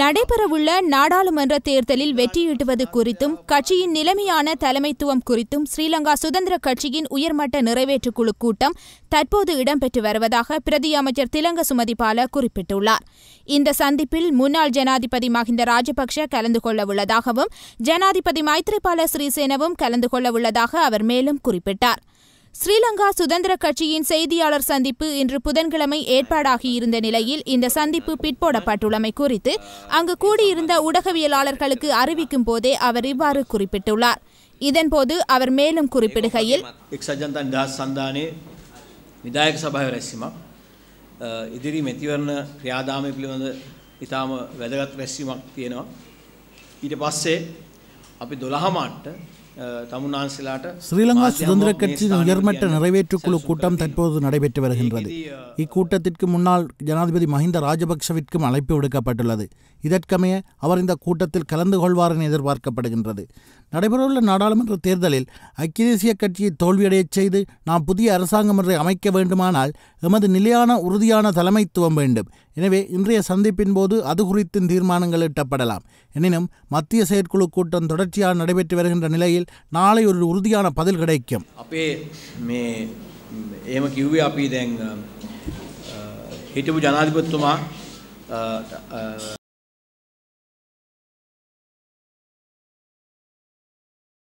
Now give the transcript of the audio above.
நடைபெறவுள்ள நாடாளுமன்ற தேர்தலில் வெற்றியீட்டுவது குறித்தும் கட்சியின் நிலைமையான தலைமைத்துவம் குறித்தும் ஸ்ரீலங்கா சுதந்திர கட்சியின் உயர்மட்ட நிறைவேற்று குழு கூட்டம் தற்போது இடம்பெற்று வருவதாக பிரதி அமைச்சர் திலங்க சுமதிபால குறிப்பிட்டுள்ளார் இந்த சந்திப்பில் முன்னாள் ஜனாதிபதி மஹிந்த ராஜபக்ஷ கலந்து கொள்ளவுள்ளதாகவும் ஜனாதிபதி மைத்ரிபால ஸ்ரீசேனவும் கலந்து கொள்ளவுள்ளதாக அவர் மேலும் குறிப்பிட்டார் ஸ்ரீலங்கா சுதந்திர கட்சியின் செய்தியாளர் சந்திப்பு இன்று புதன்கிழமை ஏற்பாடாகியிருந்த நிலையில் இந்த சந்திப்பு பிற்போடப்பட்டுள்ளமை குறித்து அங்கு கூடியிருந்த ஊடகவியலாளர்களுக்கு அறிவிக்கும் போதே அவர் இவ்வாறு குறிப்பிட்டுள்ளார் இதன்போது அவர் மேலும் குறிப்பிடுகையில் இதாம வெதகத் රැස්වීමක් ඉදිරි இது ක්‍රියාදාමය அப்படி துலகமாட்டு ஸ்ரீலங்கா சுதந்திர கட்சியின் உயர்மட்ட குழு கூட்டம் தற்போது நடைபெற்று வருகின்றது இக்கூட்டத்திற்கு முன்னால் ஜனாதிபதி மஹிந்த ராஜபக்சவிற்கும் அழைப்பு விடுக்கப்பட்டுள்ளது இதற்கமைய அவர் இந்த கூட்டத்தில் கலந்து கொள்வார் என எதிர்பார்க்கப்படுகின்றது நடைபெறவுள்ள நாடாளுமன்ற தேர்தலில் ஐக்கிய தேசிய கட்சியை தோல்வியடையச் செய்து நாம் புதிய அரசாங்கம் ஒன்றை அமைக்க வேண்டுமானால் எமது நிலையான உறுதியான தலைமைத்துவம் வேண்டும் எனவே இன்றைய சந்திப்பின் போது அது குறித்தும் தீர்மானங்கள் எட்டப்படலாம் எனினும் மத்திய செயற்குழு கூட்டம் தொடர்ச்சியாக நடைபெற்று வருகின்ற நிலையில் நாளை ஒரு உறுதியான பதில் கிடைக்கும் අපේ ஜனாதிபத்துமா